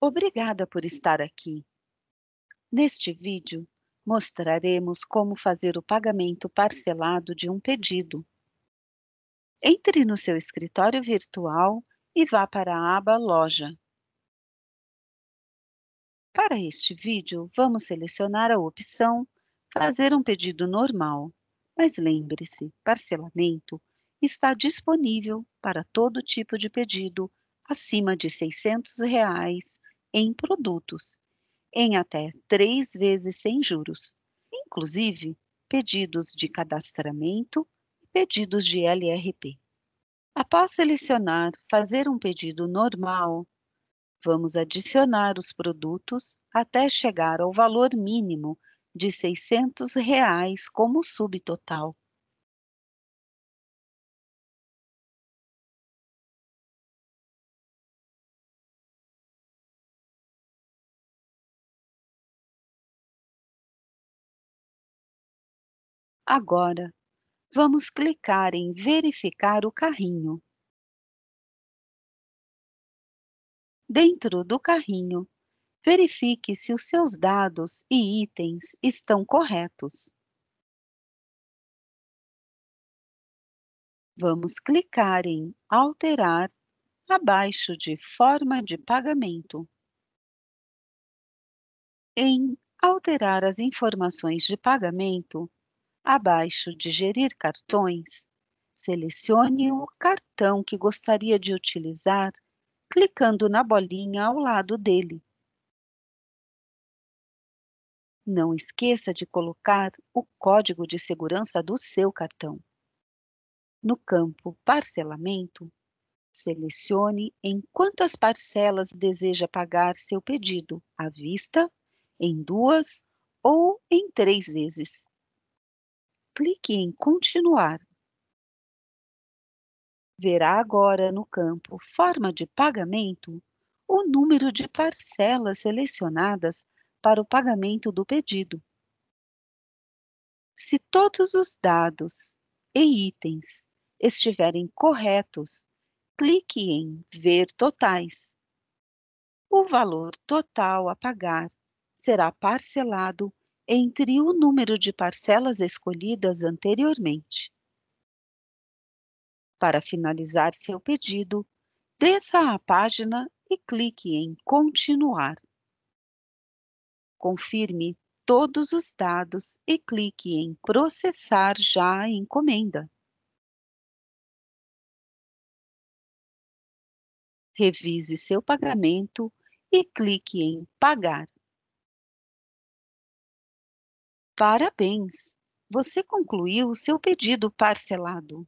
Obrigada por estar aqui. Neste vídeo, mostraremos como fazer o pagamento parcelado de um pedido. Entre no seu escritório virtual e vá para a aba Loja. Para este vídeo, vamos selecionar a opção Fazer um pedido normal, mas lembre-se, parcelamento está disponível para todo tipo de pedido acima de R$ 600 reais em produtos, em até três vezes sem juros, inclusive pedidos de cadastramento e pedidos de LRP. Após selecionar Fazer um pedido normal, vamos adicionar os produtos até chegar ao valor mínimo de R$ 600 reais como subtotal. Agora, vamos clicar em Verificar o carrinho. Dentro do carrinho, verifique se os seus dados e itens estão corretos. Vamos clicar em Alterar abaixo de Forma de pagamento. Em Alterar as informações de pagamento, Abaixo de Gerir cartões, selecione o cartão que gostaria de utilizar clicando na bolinha ao lado dele. Não esqueça de colocar o código de segurança do seu cartão. No campo Parcelamento, selecione em quantas parcelas deseja pagar seu pedido, à vista, em duas ou em três vezes clique em Continuar. Verá agora no campo Forma de pagamento o número de parcelas selecionadas para o pagamento do pedido. Se todos os dados e itens estiverem corretos, clique em Ver totais. O valor total a pagar será parcelado entre o número de parcelas escolhidas anteriormente. Para finalizar seu pedido, desça a página e clique em Continuar. Confirme todos os dados e clique em Processar já a encomenda. Revise seu pagamento e clique em Pagar. Parabéns! Você concluiu o seu pedido parcelado.